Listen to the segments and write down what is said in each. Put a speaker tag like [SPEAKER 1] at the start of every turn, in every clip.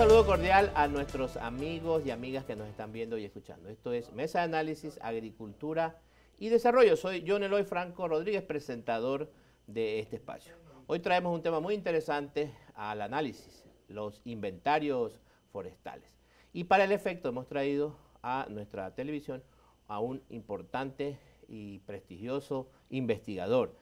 [SPEAKER 1] saludo cordial a nuestros amigos y amigas que nos están viendo y escuchando. Esto es Mesa de Análisis, Agricultura y Desarrollo. Soy John Eloy Franco Rodríguez, presentador de este espacio. Hoy traemos un tema muy interesante al análisis, los inventarios forestales. Y para el efecto hemos traído a nuestra televisión a un importante y prestigioso investigador.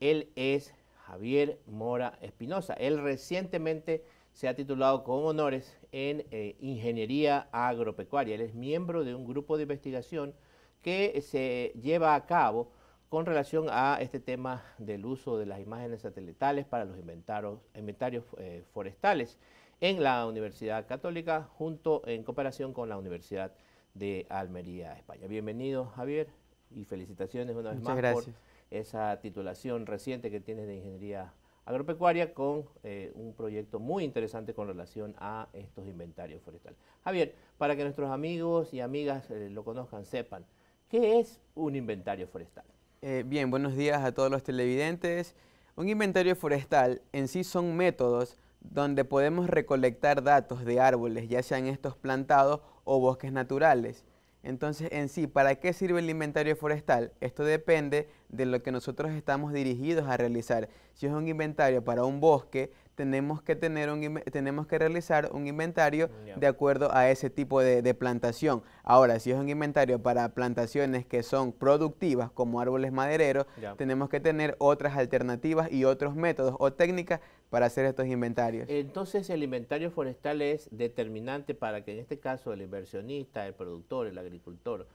[SPEAKER 1] Él es Javier Mora Espinosa. Él recientemente se ha titulado con honores en eh, Ingeniería Agropecuaria. Él es miembro de un grupo de investigación que se lleva a cabo con relación a este tema del uso de las imágenes satelitales para los inventarios, eh, forestales en la Universidad Católica, junto en cooperación con la Universidad de Almería, España. Bienvenido, Javier, y felicitaciones una vez más por esa titulación reciente que tienes de Ingeniería agropecuaria con eh, un proyecto muy interesante con relación a estos inventarios forestales. Javier, para que nuestros amigos y amigas eh, lo conozcan, sepan, ¿qué es un inventario forestal?
[SPEAKER 2] Eh, bien, buenos días a todos los televidentes. Un inventario forestal en sí son métodos donde podemos recolectar datos de árboles, ya sean estos plantados o bosques naturales. Entonces, en sí, ¿para qué sirve el inventario forestal? Esto depende de lo que nosotros estamos dirigidos a realizar. Si es un inventario para un bosque, tenemos que, tener tenemos que realizar un inventario de acuerdo a ese tipo de, plantación. Ahora, si es un inventario para plantaciones que son productivas, como árboles madereros, tenemos que tener otras alternativas y otros métodos o técnicas para hacer estos inventarios.
[SPEAKER 1] Entonces el inventario forestal es determinante para que en este caso el inversionista, el productor, el agricultor,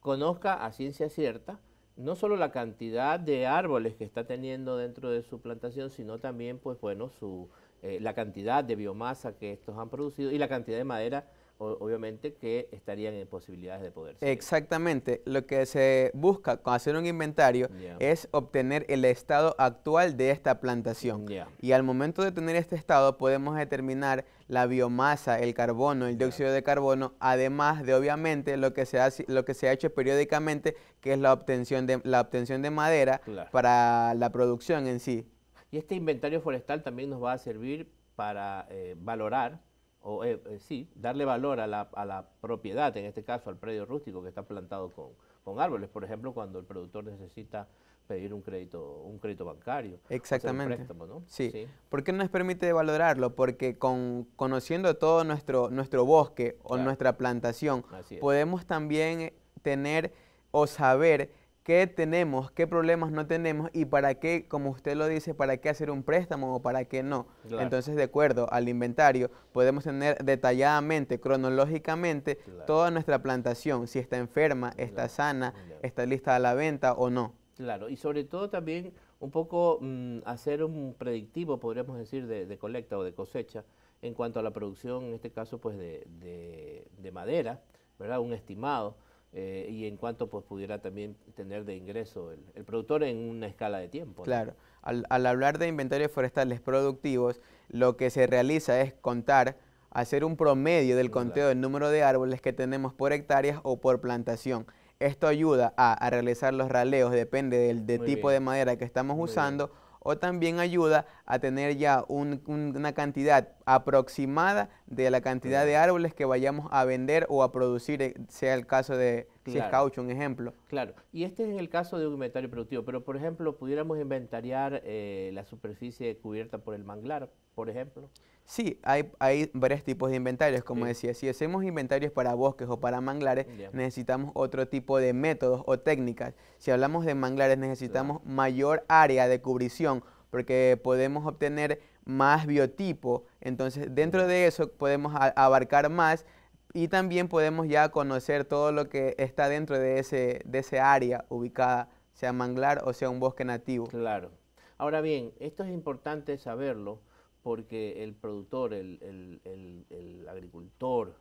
[SPEAKER 1] conozca a ciencia cierta no solo la cantidad de árboles que está teniendo dentro de su plantación, sino también pues bueno, su, eh, la cantidad de biomasa que estos han producido y la cantidad de madera obviamente que estarían en posibilidades de poder.
[SPEAKER 2] Exactamente. Lo que se busca con hacer un inventario es obtener el estado actual de esta plantación. Y al momento de tener este estado podemos determinar la biomasa, el carbono, el dióxido de carbono, además de obviamente lo que se ha, lo que se ha hecho periódicamente, que es la obtención de, la obtención de madera para la producción en sí.
[SPEAKER 1] Y este inventario forestal también nos va a servir para eh, valorar o eh, eh, sí, darle valor a la, a la, propiedad, en este caso al predio rústico que está plantado con, con árboles, por ejemplo, cuando el productor necesita pedir un crédito, un crédito bancario. Exactamente. sí.
[SPEAKER 2] nos permite valorarlo? Porque con, conociendo todo nuestro, nuestro bosque o nuestra plantación, podemos también tener o saber qué tenemos, qué problemas no tenemos y para qué, como usted lo dice, para qué hacer un préstamo o para qué no. Entonces, de acuerdo al inventario, podemos tener detalladamente, cronológicamente, toda nuestra plantación, si está enferma, está sana, está lista a la venta o no.
[SPEAKER 1] Claro, y sobre todo también un poco mm, hacer un predictivo, podríamos decir, de, colecta o de cosecha en cuanto a la producción, en este caso, pues de, de madera, ¿verdad? Un estimado eh, y en cuanto pues, pudiera también tener de ingreso el, productor en una escala de tiempo. Claro,
[SPEAKER 2] al, hablar de inventarios forestales productivos, lo que se realiza es contar, hacer un promedio del conteo del número de árboles que tenemos por hectáreas o por plantación. Esto ayuda a, realizar los raleos, depende del tipo de madera que estamos usando o también ayuda a tener ya una cantidad aproximada de la cantidad de árboles que vayamos a vender o a producir, eh, sea el caso de claro. caucho, un ejemplo.
[SPEAKER 1] Claro, y este es el caso de un inventario productivo, pero por ejemplo, pudiéramos inventariar eh, la superficie cubierta por el manglar, por ejemplo.
[SPEAKER 2] Sí, hay, hay varios tipos de inventarios. Como decía, si hacemos inventarios para bosques o para manglares, necesitamos otro tipo de métodos o técnicas. Si hablamos de manglares, necesitamos mayor área de cubrición porque podemos obtener más biotipo. Entonces, dentro de eso podemos abarcar más y también podemos ya conocer todo lo que está dentro de ese, de ese área ubicada, sea manglar o sea un bosque nativo.
[SPEAKER 1] Claro. Ahora bien, esto es importante saberlo porque el productor, el, agricultor,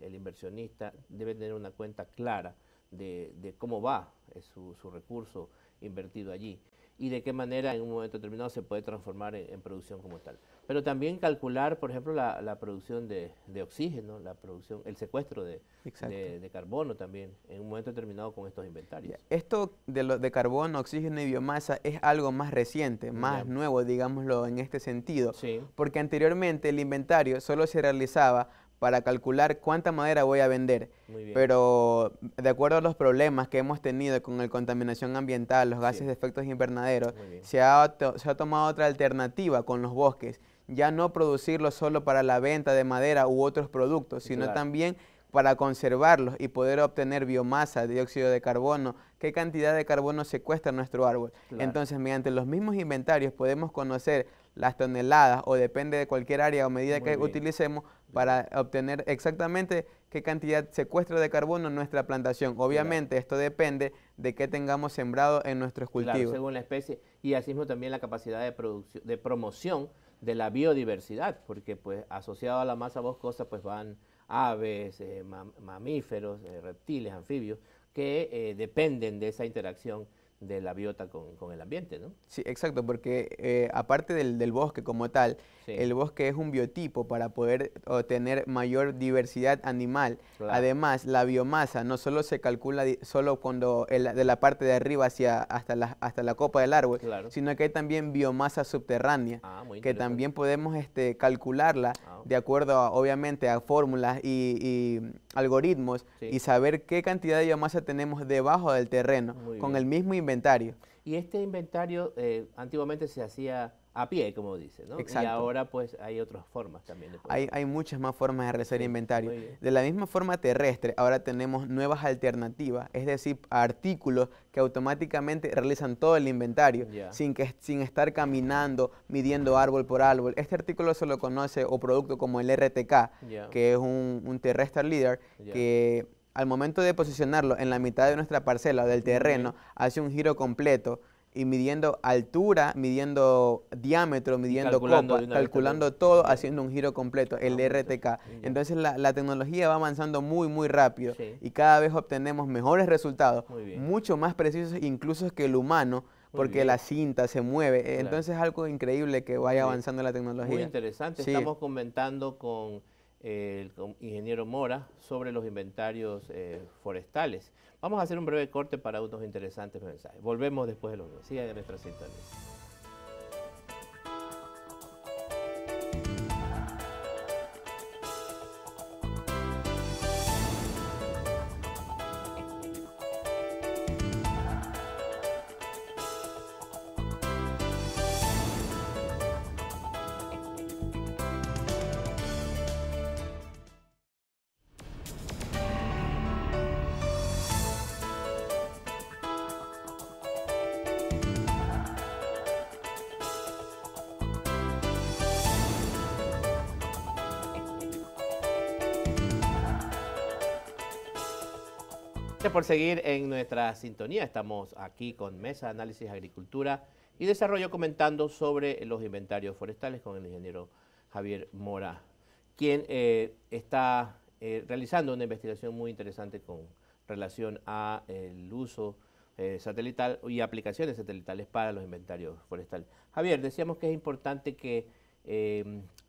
[SPEAKER 1] el, inversionista debe tener una cuenta clara de, cómo va eh, su recurso invertido allí y de qué manera en un momento determinado se puede transformar en, producción como tal. Pero también calcular, por ejemplo, la, producción de, oxígeno, la producción, el secuestro de, de, de, carbono también en un momento determinado con estos inventarios.
[SPEAKER 2] Esto de, lo, de carbono, oxígeno y biomasa es algo más reciente, más nuevo, digámoslo en este sentido, sí. porque anteriormente el inventario solo se realizaba para calcular cuánta madera voy a vender. Pero de acuerdo a los problemas que hemos tenido con la contaminación ambiental, los gases de efectos invernaderos, se ha, tomado otra alternativa con los bosques. Ya no producirlos solo para la venta de madera u otros productos, sino también para conservarlos y poder obtener biomasa, dióxido de carbono, qué cantidad de carbono secuestra nuestro árbol. Entonces, mediante los mismos inventarios podemos conocer las toneladas o depende de cualquier área o medida que utilicemos para obtener exactamente qué cantidad secuestra de carbono en nuestra plantación. Obviamente esto depende de qué tengamos sembrado en nuestros cultivos. según
[SPEAKER 1] la especie y asimismo también la capacidad de, producción, de promoción de la biodiversidad, porque pues asociado a la masa boscosa pues van aves, eh, mamíferos, eh, reptiles, anfibios, que eh, dependen de esa interacción de la biota con, el ambiente, ¿no? Sí,
[SPEAKER 2] exacto, porque eh, aparte del, bosque como tal, el bosque es un biotipo para poder obtener mayor diversidad animal. Además, la biomasa no solo se calcula solo cuando de la parte de arriba hacia hasta la, hasta la copa del árbol, sino que hay también biomasa subterránea, ah, que también podemos este, calcularla ah, de acuerdo, obviamente, a fórmulas y, algoritmos y saber qué cantidad de biomasa tenemos debajo del terreno, con el mismo inventario.
[SPEAKER 1] Y este inventario eh, antiguamente se hacía a pie, como dice, ¿no? Exacto. Y ahora pues hay otras formas también. hay,
[SPEAKER 2] hay, muchas más formas de realizar inventario. De la misma forma terrestre, ahora tenemos nuevas alternativas, es decir, artículos que automáticamente realizan todo el inventario sin, que, sin estar caminando, midiendo árbol por árbol. Este artículo se lo conoce o producto como el RTK, que es un, terrestre leader que al momento de posicionarlo en la mitad de nuestra parcela o del terreno, hace un giro completo y midiendo altura, midiendo diámetro, midiendo calculando calculando todo, haciendo un giro completo, el RTK. Entonces la, tecnología va avanzando muy, muy rápido y cada vez obtenemos mejores resultados, mucho más precisos incluso que el humano, porque la cinta se mueve. Entonces es algo increíble que vaya avanzando la tecnología. Muy interesante, estamos
[SPEAKER 1] comentando con el ingeniero Mora sobre los inventarios eh, forestales. Vamos a hacer un breve corte para unos interesantes mensajes. Volvemos después de los dos. Sigan nuestra sintonía. por seguir en nuestra sintonía. Estamos aquí con Mesa Análisis Agricultura y Desarrollo comentando sobre los inventarios forestales con el ingeniero Javier Mora, quien eh, está eh, realizando una investigación muy interesante con relación al eh, el uso satelital y aplicaciones satelitales para los inventarios forestales. Javier, decíamos que es importante que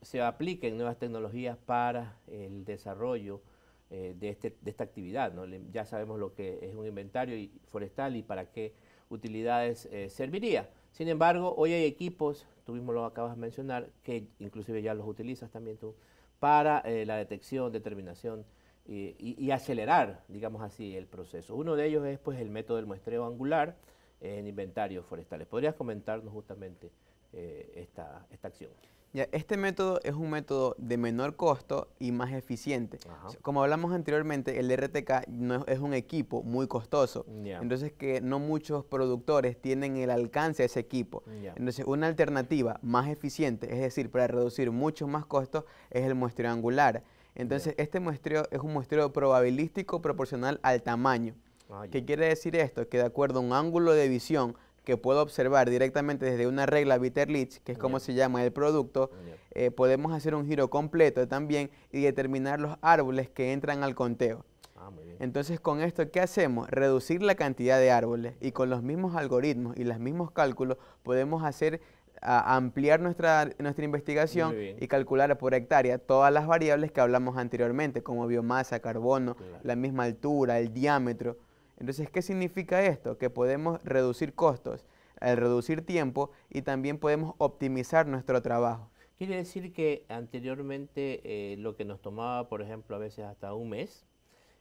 [SPEAKER 1] se apliquen nuevas tecnologías para el desarrollo eh, este, de, esta actividad. Ya sabemos lo que es un inventario forestal y para qué utilidades eh, serviría. Sin embargo, hoy hay equipos, tú mismo lo acabas de mencionar, que inclusive ya los utilizas también tú, para eh, la detección, determinación y, acelerar, digamos así, el proceso. Uno de ellos es pues, el método del muestreo angular en inventarios forestales. ¿Podrías comentarnos justamente esta acción?
[SPEAKER 2] este método es un método de menor costo y más eficiente. Como hablamos anteriormente, el RTK no es, un equipo muy costoso. Entonces que no muchos productores tienen el alcance a ese equipo. Entonces una alternativa más eficiente, es decir, para reducir mucho más costos, es el muestreo angular. Entonces este muestreo es un muestreo probabilístico proporcional al tamaño. Ah, ¿Qué quiere decir esto? Que de acuerdo a un ángulo de visión, que puedo observar directamente desde una regla Bitterlich, que es como se llama el producto, eh, podemos hacer un giro completo también y determinar los árboles que entran al conteo. Ah, Entonces, con esto, ¿qué hacemos? Reducir la cantidad de árboles y con los mismos algoritmos y los mismos cálculos podemos hacer ampliar nuestra, nuestra investigación y calcular por hectárea todas las variables que hablamos anteriormente, como biomasa, carbono, la misma altura, el diámetro. Entonces, ¿qué significa esto? Que podemos reducir costos, al reducir tiempo y también podemos optimizar nuestro trabajo.
[SPEAKER 1] Quiere decir que anteriormente eh, lo que nos tomaba, por ejemplo, a veces hasta un mes,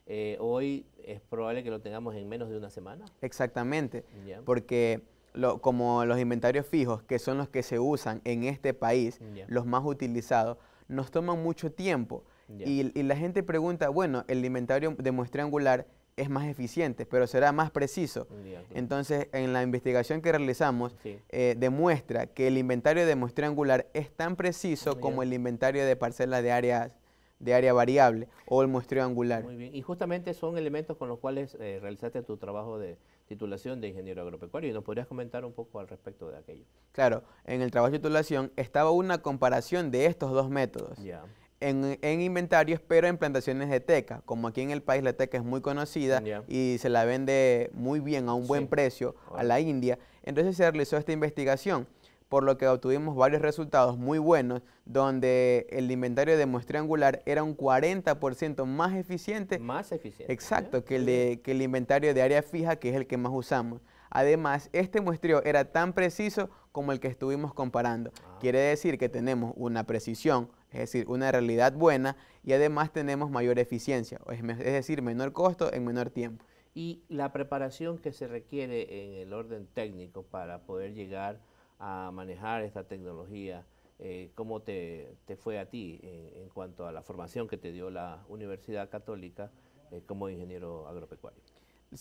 [SPEAKER 1] eh, hoy es probable que lo tengamos en menos de una semana.
[SPEAKER 2] Exactamente, porque como los inventarios fijos, que son los que se usan en este país, los más utilizados, nos toman mucho tiempo. Y, y, la gente pregunta, bueno, el inventario de muestra angular es más eficiente, pero será más preciso. Entonces, en la investigación que realizamos, eh, demuestra que el inventario de muestreo angular es tan preciso como el inventario de parcela de áreas de área variable o el muestreo angular.
[SPEAKER 1] y justamente son elementos con los cuales eh, realizaste tu trabajo de titulación de ingeniero agropecuario y nos podrías comentar un poco al respecto de aquello.
[SPEAKER 2] Claro, en el trabajo de titulación estaba una comparación de estos dos métodos en, inventarios, pero en plantaciones de teca. Como aquí en el país la teca es muy conocida y se la vende muy bien a un buen precio a la India, entonces se realizó esta investigación, por lo que obtuvimos varios resultados muy buenos, donde el inventario de muestreo angular era un 40% más eficiente. Más eficiente. Exacto, que, el de, que el inventario de área fija, que es el que más usamos. Además, este muestreo era tan preciso como el que estuvimos comparando. Ah. Quiere decir que tenemos una precisión es decir, una realidad buena y además tenemos mayor eficiencia, es decir, menor costo en menor tiempo.
[SPEAKER 1] Y la preparación que se requiere en el orden técnico para poder llegar a manejar esta tecnología, eh, ¿cómo te, fue a ti en, cuanto a la formación que te dio la Universidad Católica eh, como ingeniero agropecuario?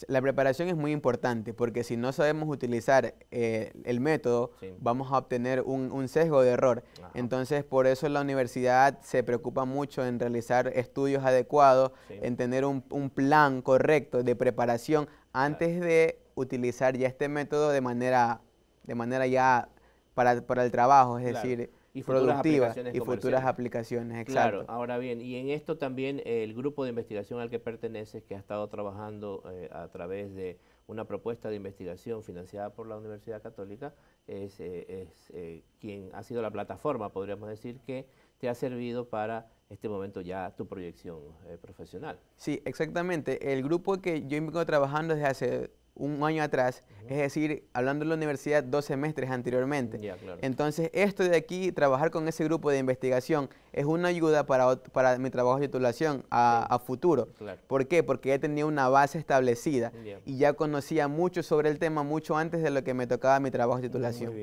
[SPEAKER 2] La preparación es muy importante porque si no sabemos utilizar eh, el método, vamos a obtener un, sesgo de error. Entonces, por eso la universidad se preocupa mucho en realizar estudios adecuados, en tener un, plan correcto de preparación antes de utilizar ya este método de manera, de manera ya para, el trabajo, es decir y futuras aplicaciones. Y futuras aplicaciones, Claro,
[SPEAKER 1] ahora bien, y en esto también eh, el grupo de investigación al que perteneces, que ha estado trabajando eh, a través de una propuesta de investigación financiada por la Universidad Católica, es, eh, quien ha sido la plataforma, podríamos decir, que te ha servido para este momento ya tu proyección profesional.
[SPEAKER 2] Sí, exactamente. El grupo que yo vengo trabajando desde hace un año atrás, es decir, hablando de la universidad, dos semestres anteriormente. Entonces, esto de aquí, trabajar con ese grupo de investigación, es una ayuda para, mi trabajo de titulación a, futuro. ¿Por qué? Porque ya tenía una base establecida y ya conocía mucho sobre el tema, mucho antes de lo que me tocaba mi trabajo de titulación.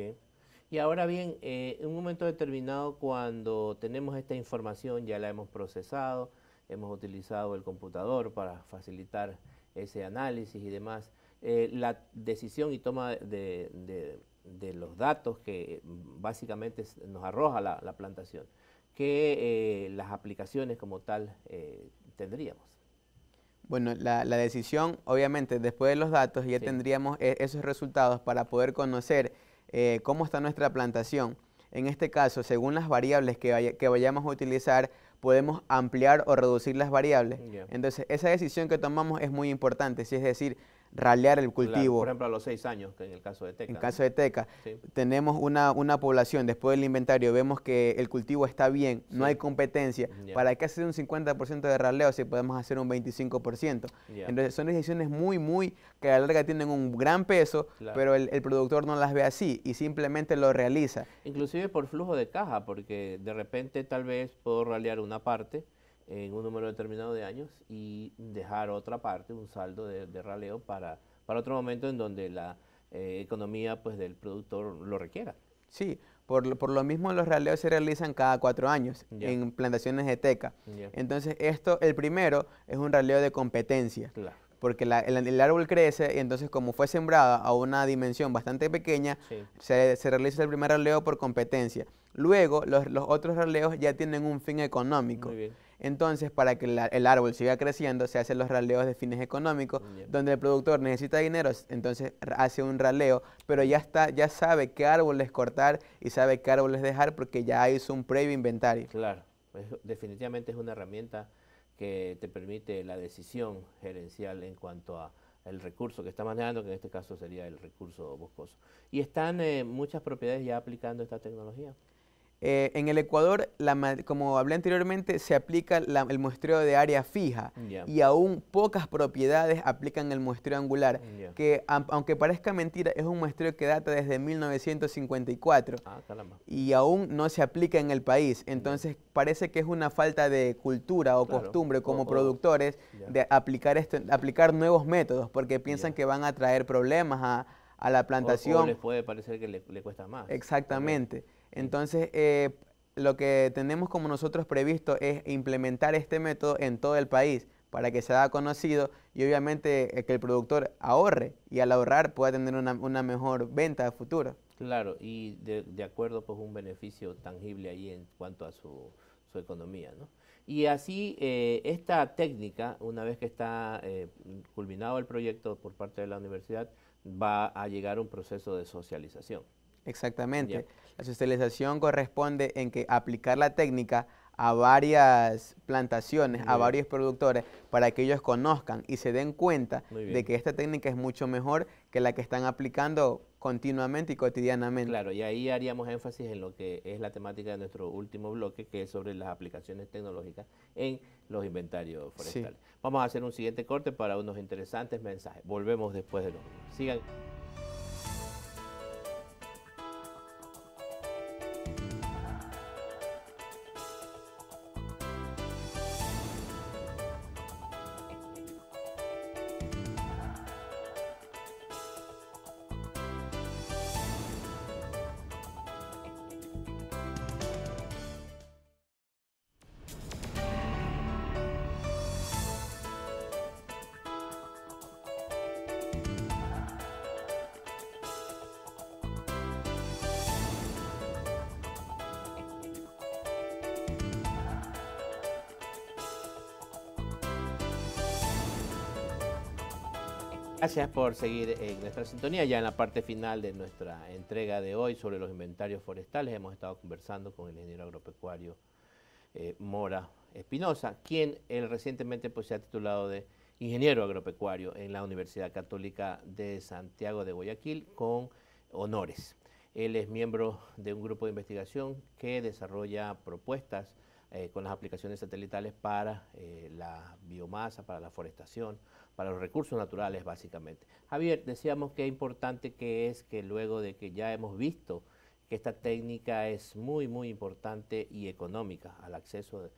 [SPEAKER 1] Y ahora bien, eh, en un momento determinado, cuando tenemos esta información, ya la hemos procesado, hemos utilizado el computador para facilitar ese análisis y demás, eh, la decisión y toma de, los datos que mm, básicamente nos arroja la, plantación, ¿qué eh, las aplicaciones como tal eh, tendríamos.
[SPEAKER 2] Bueno, la, decisión, obviamente, después de los datos ya tendríamos e, esos resultados para poder conocer cómo está nuestra plantación. En este caso, según las variables que, que vayamos a utilizar, podemos ampliar o reducir las variables. Entonces, esa decisión que tomamos es muy importante, si es decir, ralear el cultivo. por
[SPEAKER 1] ejemplo, a los seis años, que en el caso de Teca. En el caso de Teca,
[SPEAKER 2] tenemos una, población, después del inventario vemos que el cultivo está bien, no hay competencia. ¿Para qué hacer un 50% de raleo si podemos hacer un 25%? Entonces, son decisiones muy, muy, que a la larga tienen un gran peso, pero el, el, productor no las ve así y simplemente lo realiza.
[SPEAKER 1] Inclusive por flujo de caja, porque de repente tal vez puedo ralear una parte, en un número determinado de años y dejar otra parte, un saldo de, raleo para, para otro momento en donde la eh, economía pues, del productor lo requiera.
[SPEAKER 2] Sí, por, por lo mismo los raleos se realizan cada cuatro años en plantaciones de teca. Entonces esto, el primero, es un raleo de competencia. porque el, árbol crece y entonces como fue sembrada a una dimensión bastante pequeña, se, se, realiza el primer raleo por competencia. Luego los, los otros raleos ya tienen un fin económico. Muy bien. Entonces, para que el árbol siga creciendo, se hacen los raleos de fines económicos, donde el productor necesita dinero, entonces hace un raleo, pero ya, está, ya sabe qué árboles cortar y sabe qué árboles dejar porque ya hizo un previo inventario. Claro,
[SPEAKER 1] definitivamente es una herramienta que te permite la decisión gerencial en cuanto a el recurso que está manejando, que en este caso sería el recurso boscoso. ¿Y están eh, muchas propiedades ya aplicando esta tecnología?
[SPEAKER 2] Eh, en el Ecuador, como hablé anteriormente, se aplica el muestreo de área fija y aún pocas propiedades aplican el muestreo angular, que aunque parezca mentira, es un muestreo que data desde 1954 ah, y aún no se aplica en el país. Entonces parece que es una falta de cultura o costumbre como productores de aplicar, esto, aplicar nuevos métodos porque piensan que van a traer problemas a, la plantación. O, les
[SPEAKER 1] puede parecer que le, cuesta más. Exactamente.
[SPEAKER 2] Entonces, eh, lo que tenemos como nosotros previsto es implementar este método en todo el país para que sea conocido y obviamente eh, que el productor ahorre y al ahorrar pueda tener una, mejor venta de futuro.
[SPEAKER 1] Claro, y de, acuerdo pues un beneficio tangible ahí en cuanto a su, economía, ¿no? Y así eh, esta técnica, una vez que está culminado el proyecto por parte de la universidad, va a llegar a un proceso de socialización.
[SPEAKER 2] Exactamente. La socialización corresponde en que aplicar la técnica a varias plantaciones, a varios productores, para que ellos conozcan y se den cuenta de que esta técnica es mucho mejor que la que están aplicando continuamente y cotidianamente.
[SPEAKER 1] Claro, y ahí haríamos énfasis en lo que es la temática de nuestro último bloque, que es sobre las aplicaciones tecnológicas en los inventarios forestales. Vamos a hacer un siguiente corte para unos interesantes mensajes. Volvemos después de los... Sigan. Gracias por seguir en nuestra sintonía. Ya en la parte final de nuestra entrega de hoy sobre los inventarios forestales hemos estado conversando con el ingeniero agropecuario eh, Mora Espinosa, quien él recientemente pues, se ha titulado de ingeniero agropecuario en la Universidad Católica de Santiago de Guayaquil con honores. Él es miembro de un grupo de investigación que desarrolla propuestas eh, con las aplicaciones satelitales para eh, la biomasa, para la forestación, para los recursos naturales básicamente. Javier, decíamos que es importante que es que luego de que ya hemos visto que esta técnica es muy, muy importante y económica al acceso,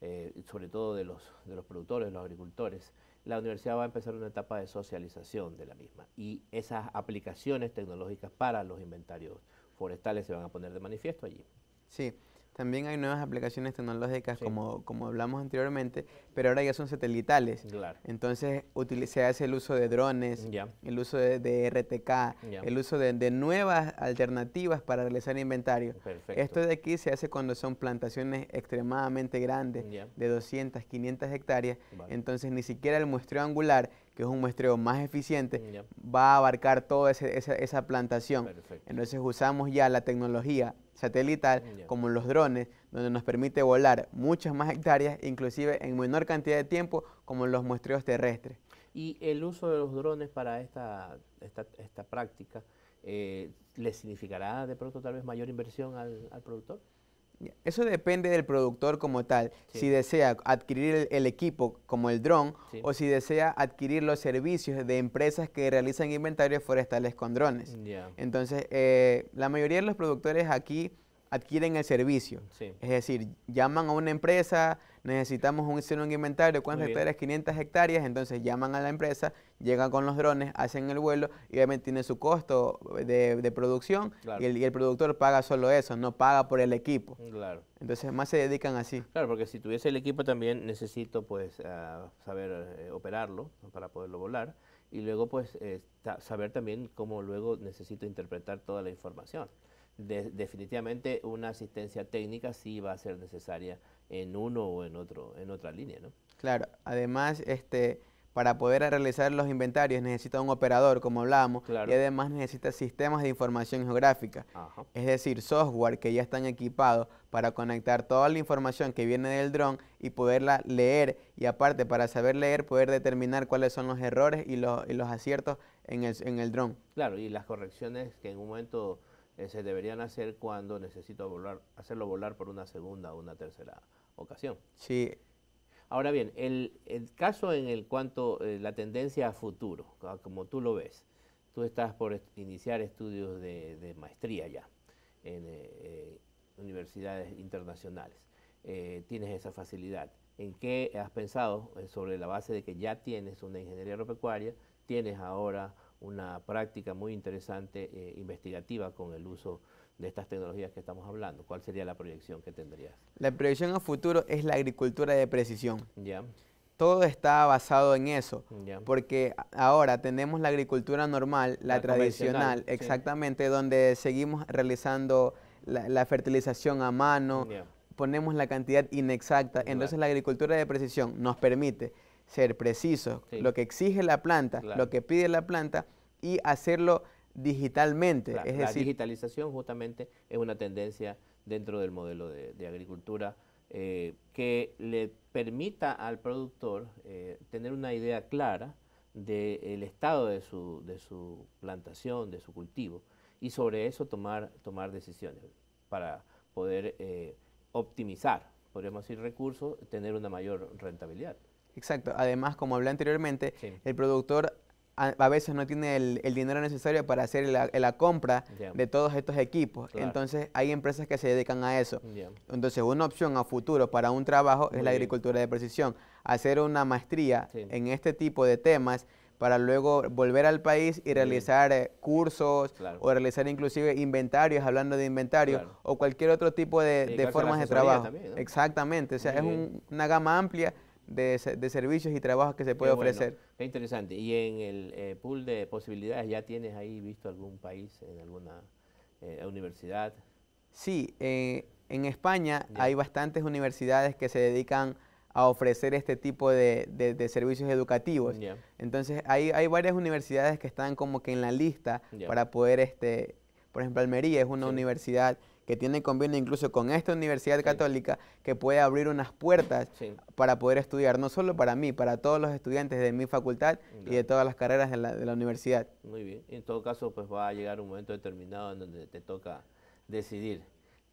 [SPEAKER 1] eh, sobre todo de los, de los productores, los agricultores, la universidad va a empezar una etapa de socialización de la misma y esas aplicaciones tecnológicas para los inventarios forestales se van a poner de manifiesto allí.
[SPEAKER 2] Sí, también hay nuevas aplicaciones tecnológicas, como, como hablamos anteriormente, pero ahora ya son satelitales. Entonces se hace el uso de drones, el uso de, RTK, el uso de, nuevas alternativas para realizar inventario. Esto de aquí se hace cuando son plantaciones extremadamente grandes, de 200, 500 hectáreas. Entonces ni siquiera el muestreo angular que es un muestreo más eficiente, va a abarcar toda esa, plantación. Entonces usamos ya la tecnología satelital, como los drones, donde nos permite volar muchas más hectáreas, inclusive en menor cantidad de tiempo, como los muestreos terrestres.
[SPEAKER 1] Y el uso de los drones para esta, esta, práctica, eh, ¿le significará de pronto tal vez mayor inversión al, al productor?
[SPEAKER 2] Eso depende del productor como tal, si desea adquirir el, equipo como el dron o si desea adquirir los servicios de empresas que realizan inventarios forestales con drones. Entonces, eh, la mayoría de los productores aquí adquieren el servicio. Es decir, llaman a una empresa, necesitamos un, hacer inventario, ¿cuántas hectáreas? 500 hectáreas, entonces llaman a la empresa, llegan con los drones, hacen el vuelo y obviamente tiene su costo de, producción y, el, productor paga solo eso, no paga por el equipo. Claro. Entonces más se dedican así.
[SPEAKER 1] Claro, porque si tuviese el equipo también necesito pues ah, saber eh, operarlo para poderlo volar y luego pues eh, saber también cómo luego necesito interpretar toda la información definitivamente una asistencia técnica sí va a ser necesaria en uno o en otro en otra línea, ¿no?
[SPEAKER 2] Claro, además este para poder realizar los inventarios necesita un operador, como hablábamos, y además necesita sistemas de información geográfica, es decir, software que ya están equipados para conectar toda la información que viene del dron y poderla leer, y aparte para saber leer, poder determinar cuáles son los errores y los, los aciertos en el, en el dron.
[SPEAKER 1] Claro, y las correcciones que en un momento eh, se deberían hacer cuando necesito volar, hacerlo volar por una segunda o una tercera ocasión. Sí. Ahora bien, el, caso en el cuanto eh, la tendencia a futuro, ah, como tú lo ves, tú estás por iniciar estudios de, maestría ya en eh, universidades internacionales. tienes esa facilidad. ¿En qué has pensado sobre la base de que ya tienes una ingeniería agropecuaria, tienes ahora una práctica muy interesante e investigativa con el uso de estas tecnologías que estamos hablando? ¿Cuál sería la proyección que tendrías?
[SPEAKER 2] La proyección a futuro es la agricultura de precisión. Ya. Todo está basado en eso, porque ahora tenemos la agricultura normal, la, tradicional, exactamente, donde seguimos realizando la, fertilización a mano, ponemos la cantidad inexacta. Entonces la agricultura de precisión nos permite ser precisos, lo que exige la planta, lo que pide la planta, y hacerlo digitalmente. La,
[SPEAKER 1] digitalización justamente es una tendencia dentro del modelo de, agricultura eh, que le permita al productor eh, tener una idea clara del estado de su, de su, plantación, de su cultivo, y sobre eso tomar, tomar decisiones para poder eh, optimizar, podríamos decir, recursos, tener una mayor rentabilidad.
[SPEAKER 2] Exacto, además, como hablé anteriormente, el productor a, veces no tiene el, dinero necesario para hacer la, compra de todos estos equipos. Entonces hay empresas que se dedican a eso. Entonces una opción a futuro para un trabajo es la agricultura de precisión. Hacer una maestría en este tipo de temas para luego volver al país y realizar eh, cursos o realizar inclusive inventarios, hablando de inventarios o cualquier otro tipo de, formas de trabajo. Exactamente, o sea, es una gama amplia de, servicios y trabajos que se puede ofrecer.
[SPEAKER 1] interesante. ¿Y en el eh, pool de posibilidades ya tienes ahí visto algún país, en alguna eh, universidad?
[SPEAKER 2] Sí, eh, en España hay bastantes universidades que se dedican a ofrecer este tipo de, servicios educativos. Entonces, hay, varias universidades que están como que en la lista para poder, este, por ejemplo, Almería es una universidad que tiene convenio incluso con esta Universidad Católica, que puede abrir unas puertas para poder estudiar, no solo para mí, para todos los estudiantes de mi facultad y de todas las carreras de la, universidad.
[SPEAKER 1] Muy bien, en todo caso pues va a llegar un momento determinado en donde te toca decidir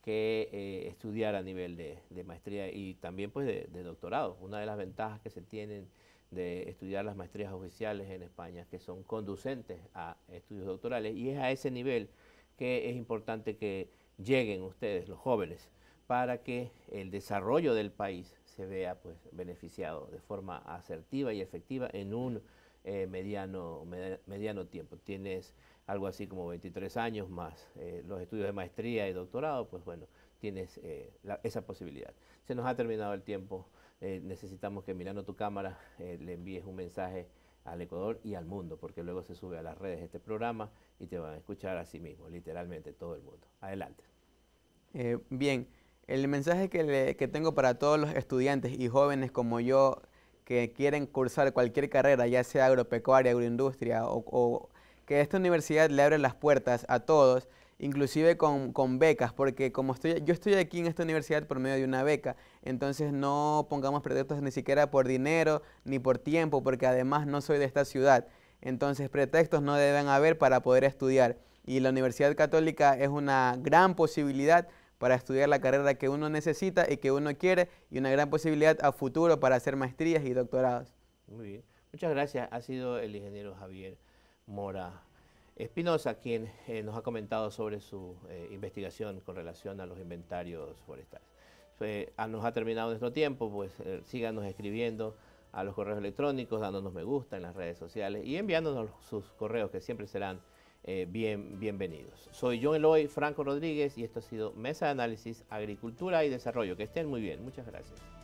[SPEAKER 1] qué eh, estudiar a nivel de, maestría y también pues de, doctorado. Una de las ventajas que se tienen de estudiar las maestrías oficiales en España que son conducentes a estudios doctorales y es a ese nivel que es importante que lleguen ustedes, los jóvenes, para que el desarrollo del país se vea pues, beneficiado de forma asertiva y efectiva en un eh, mediano, mediano tiempo. Tienes algo así como 23 años más eh, los estudios de maestría y doctorado, pues bueno, tienes eh, esa posibilidad. Se nos ha terminado el tiempo, necesitamos que mirando tu cámara le envíes un mensaje al Ecuador y al mundo, porque luego se sube a las redes este programa y te van a escuchar a sí mismo, literalmente todo el mundo. Adelante.
[SPEAKER 2] Eh, bien, el mensaje que, tengo para todos los estudiantes y jóvenes como yo que quieren cursar cualquier carrera, ya sea agropecuaria, agroindustria, o que esta universidad le abre las puertas a todos, inclusive con, becas, porque como estoy, yo estoy aquí en esta universidad por medio de una beca, entonces no pongamos pretextos ni siquiera por dinero ni por tiempo, porque además no soy de esta ciudad. Entonces pretextos no deben haber para poder estudiar. Y la Universidad Católica es una gran posibilidad para estudiar la carrera que uno necesita y que uno quiere, y una gran posibilidad a futuro para hacer maestrías y doctorados.
[SPEAKER 1] Muy bien. Muchas gracias. Ha sido el ingeniero Javier Mora. Espinosa, quien eh, nos ha comentado sobre su eh, investigación con relación a los inventarios forestales. Ah, nos ha terminado nuestro tiempo, pues eh, síganos escribiendo a los correos electrónicos, dándonos me gusta en las redes sociales y enviándonos sus correos que siempre serán bien, bienvenidos. Soy John Eloy Franco Rodríguez y esto ha sido Mesa de Análisis Agricultura y Desarrollo. Que estén muy bien. Muchas gracias.